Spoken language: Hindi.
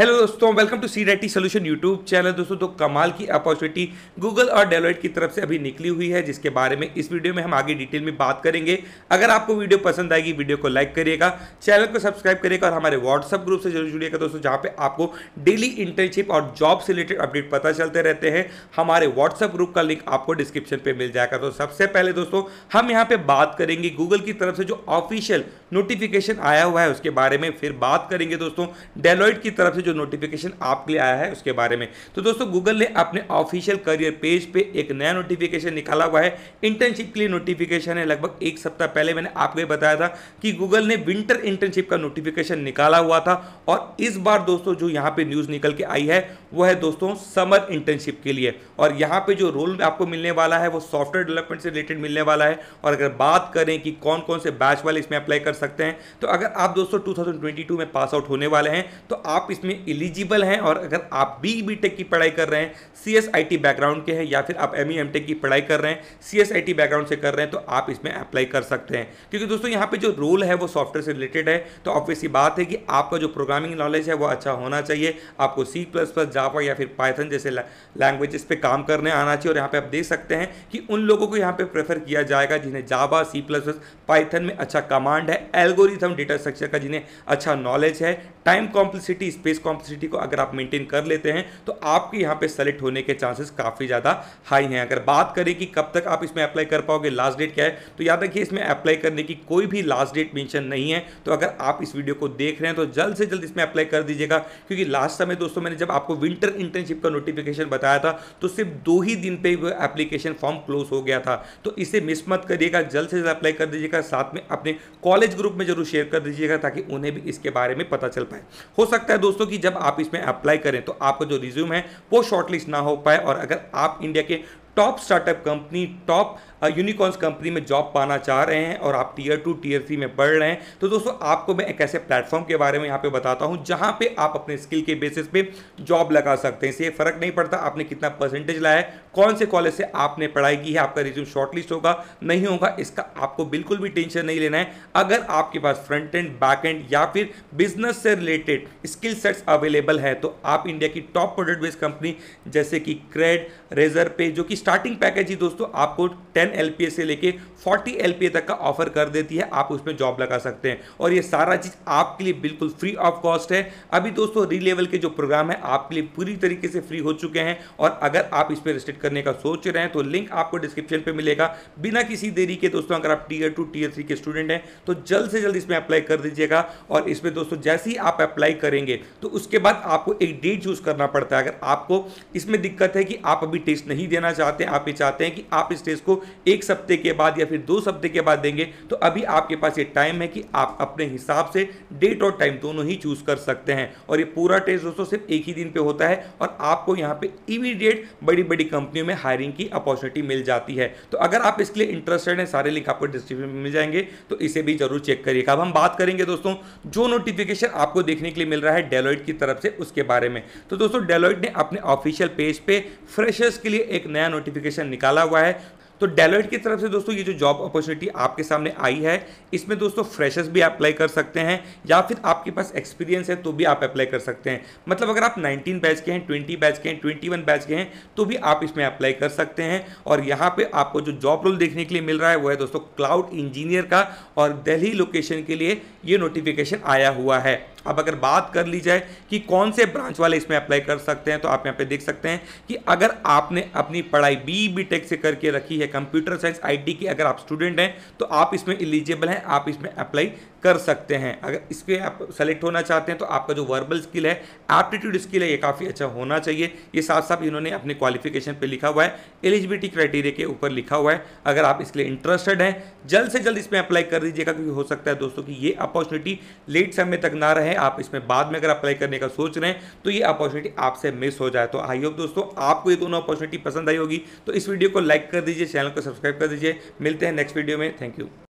हेलो दोस्तों welcome to C D solution YouTube channel दोस्तों तो कमाल की अपॉर्चुनिटी गूगल और डेलोइट की तरफ से अभी निकली हुई है जिसके बारे में इस वीडियो में हम आगे डिटेल में बात करेंगे अगर आपको वीडियो पसंद आएगी वीडियो को लाइक करिएगा चैनल को सब्सक्राइब करिएगा और हमारे व्हाट्सअप ग्रुप से जरूर जुड़िएगा दोस्तों जहाँ पे आपको डेली इंटर्नशिप और जॉब से रिलेटेड अपडेट पता चलते रहते हैं हमारे व्हाट्सअप ग्रुप का लिंक आपको डिस्क्रिप्शन पर मिल जाएगा तो सबसे पहले दोस्तों हम यहाँ पर बात करेंगे गूगल की तरफ से जो ऑफिशियल नोटिफिकेशन आया हुआ है उसके बारे में फिर बात करेंगे दोस्तों डेलॉइट की तरफ से जो नोटिफिकेशन आपके लिए आया है उसके बारे में तो दोस्तों गूगल ने अपने ऑफिशियल करियर पेज पे एक नया नोटिफिकेशन निकाला हुआ है इंटर्नशिप के लिए नोटिफिकेशन है लगभग एक सप्ताह पहले मैंने आपको बताया था कि गूगल ने विंटर इंटर्नशिप का नोटिफिकेशन निकाला हुआ था और इस बार दोस्तों जो यहाँ पे न्यूज़ निकल के आई है वो है दोस्तों समर इंटर्नशिप के लिए और यहाँ पे जो रोल आपको मिलने वाला है वो सॉफ्टवेयर डेवलपमेंट से रिलेटेड मिलने वाला है और अगर बात करें कि कौन कौन से बैच वाले इसमें अप्लाई कर सकते हैं तो अगर आप दोस्तों 2022 में पास आउट होने वाले हैं तो आप इसमें एलिजिबल हैं और अगर आप बी बी टेक की पढ़ाई कर रहे हैं सी बैकग्राउंड के हैं या फिर आप एम ई e, की पढ़ाई कर रहे हैं सी बैकग्राउंड से कर रहे हैं तो आप इसमें अप्लाई कर सकते हैं क्योंकि दोस्तों यहाँ पर जो रोल है वो सॉफ्टवेयर से रिलेटेड है तो ऑब्वियसली बात है कि आपका जो प्रोग्रामिंग नॉलेज है वो अच्छा होना चाहिए आपको सी प्लस प्लस जावा या फिर पाइथन जैसे लैंग्वेजेस पे काम करने आना चाहिए और यहाँ पे आप देख सकते हैं कि उन लोगों को यहाँ पे प्रेफर किया जाएगा जिन्हें Java C plus plus Python में अच्छा कमांड है एल्गोरिथम डेटा स्ट्रक्चर का जिन्हें अच्छा नॉलेज है टाइम कॉम्प्लिसिटी स्पेस कॉम्प्लिसिटी को अगर आप मेंटेन कर लेते हैं तो आपके यहाँ पे सेलेक्ट होने के चांसेस काफ़ी ज़्यादा हाई हैं अगर बात करें कि कब तक आप इसमें अप्लाई कर पाओगे लास्ट डेट क्या है तो याद रखिए इसमें अप्लाई करने की कोई भी लास्ट डेट मेंशन नहीं है तो अगर आप इस वीडियो को देख रहे हैं तो जल्द से जल्द इसमें अप्लाई कर दीजिएगा क्योंकि लास्ट समय दोस्तों मैंने जब आपको विंटर इंटर्नशिप का नोटिफिकेशन बताया था तो सिर्फ दो ही दिन पे वो एप्लीकेशन फॉर्म क्लोज हो गया था तो इसे मिस मत करिएगा जल्द से जल्द अप्लाई कर दीजिएगा साथ में अपने कॉलेज ग्रुप में जरूर शेयर कर दीजिएगा ताकि उन्हें भी इसके बारे में पता चल पाए हो सकता है दोस्तों कि जब आप इसमें अप्लाई करें तो आपका जो रिज्यूम है वो शॉर्टलिस्ट ना हो पाए और अगर आप इंडिया के top startup company top unicorns company में जॉब पाना चाह रहे हैं और आप टीयर टू टीयर थ्री में पढ़ रहे हैं तो दोस्तों आपको मैं एक ऐसे प्लेटफॉर्म के बारे में यहाँ पे बताता हूँ जहाँ पे आप अपने स्किल के बेसिस पे जॉब लगा सकते हैं इससे फर्क नहीं पड़ता आपने कितना परसेंटेज लाया है कौन से कॉलेज से आपने पढ़ाई की है आपका रिज्यूम शॉर्टलिस्ट होगा नहीं होगा इसका आपको बिल्कुल भी टेंशन नहीं लेना है अगर आपके पास फ्रंट एंड बैक एंड या फिर बिजनेस से रिलेटेड स्किल सेट्स अवेलेबल है तो आप इंडिया की टॉप प्रोडक्ट बेस्ड कंपनी जैसे कि क्रेड रेजर पे जो कि स्टार्ट स्टार्टिंग पैकेज ही दोस्तों आपको 10 एल से लेके 40 एल तक का ऑफर कर देती है आप उसमें जॉब लगा सकते हैं और ये सारा चीज़ आपके लिए बिल्कुल फ्री ऑफ कॉस्ट है अभी दोस्तों री लेवल के जो प्रोग्राम है आपके लिए पूरी तरीके से फ्री हो चुके हैं और अगर आप इस पर रजिस्टर करने का सोच रहे हैं तो लिंक आपको डिस्क्रिप्शन पर मिलेगा बिना किसी देरी के दोस्तों अगर आप टीयर टू टीयर थ्री के स्टूडेंट हैं तो जल्द से जल्द इसमें अप्लाई कर दीजिएगा और इसमें दोस्तों जैसे ही आप अप्लाई करेंगे तो उसके बाद आपको एक डेट चूज़ करना पड़ता है अगर आपको इसमें दिक्कत है कि आप अभी टेस्ट नहीं देना चाहते चाहते हैं आप ये चाहते हैं कि आप इस टेस्ट को एक सप्ते के बाद या फिर दो सप्ते के बाद देंगे तो अभी आपके पास ये टाइम है कि आप अपने हिसाब से डेट और टाइम दोनों ही चूज कर सकते हैं और ये पूरा टेस्ट दोस्तों सिर्फ एक ही दिन पे होता है और आपको यहाँ पे इमीडिएट बड़ी बड़ी कंपनियों में हायरिंग की अपॉर्चुनिटी मिल जाती है तो अगर आप इसके लिए इंटरेस्टेड हैं सारे लिंक आपको डिस्क्रिप्शन में मिल जाएंगे तो इसे भी जरूर चेक करिएगा अब हम बात करेंगे दोस्तों जो नोटिफिकेशन आपको देखने के लिए मिल रहा है डेलोइट की तरफ से उसके बारे में तो दोस्तों डेलोइट ने अपने ऑफिशियल पेज पे फ्रेशर्स के लिए एक नया नोटिफिकेशन निकाला हुआ है तो डेलोइट की तरफ से दोस्तों ये जो जॉब अपॉर्चुनिटी आपके सामने आई है इसमें दोस्तों फ्रेशर्स भी अप्लाई कर सकते हैं या फिर आपके पास एक्सपीरियंस है तो भी आप अप्लाई कर सकते हैं मतलब अगर आप 19 बैच के हैं 20 बैच के हैं 21 बैच के हैं तो भी आप इसमें अप्लाई कर सकते हैं और यहाँ पर आपको जो जॉब रोल देखने के लिए मिल रहा है वो है दोस्तों क्लाउड इंजीनियर का और दिल्ली लोकेशन के लिए ये नोटिफिकेशन आया हुआ है अब अगर बात कर ली जाए कि कौन से ब्रांच वाले इसमें अप्लाई कर सकते हैं तो आप यहाँ पे देख सकते हैं कि अगर आपने अपनी पढ़ाई बी बी टेक से करके रखी है कंप्यूटर साइंस आईटी की अगर आप स्टूडेंट हैं तो आप इसमें एलिजिबल हैं आप इसमें अप्लाई कर सकते हैं अगर इस पर आप सेलेक्ट होना चाहते हैं तो आपका जो वर्बल स्किल है एप्टीट्यूड स्किल है ये काफ़ी अच्छा होना चाहिए ये साथ साथ इन्होंने अपने क्वालिफिकेशन पे लिखा हुआ है एलिजिबिलिटी क्राइटेरिया के ऊपर लिखा हुआ है अगर आप इसके लिए इंटरेस्टेड हैं जल्द से जल्द इसमें अप्लाई कर दीजिएगा क्योंकि हो सकता है दोस्तों की ये अपॉर्चुनिटी लेट समय तक ना रहे आप इसमें बाद में अगर अप्लाई करने का सोच रहे हैं तो ये अपॉर्चुनिटी आपसे मिस हो जाए तो आई होप दोस्तों आपको ये दोनों अपॉर्चुनिटी पसंद आई होगी तो इस वीडियो को लाइक कर दीजिए चैनल को सब्सक्राइब कर दीजिए मिलते हैं नेक्स्ट वीडियो में थैंक यू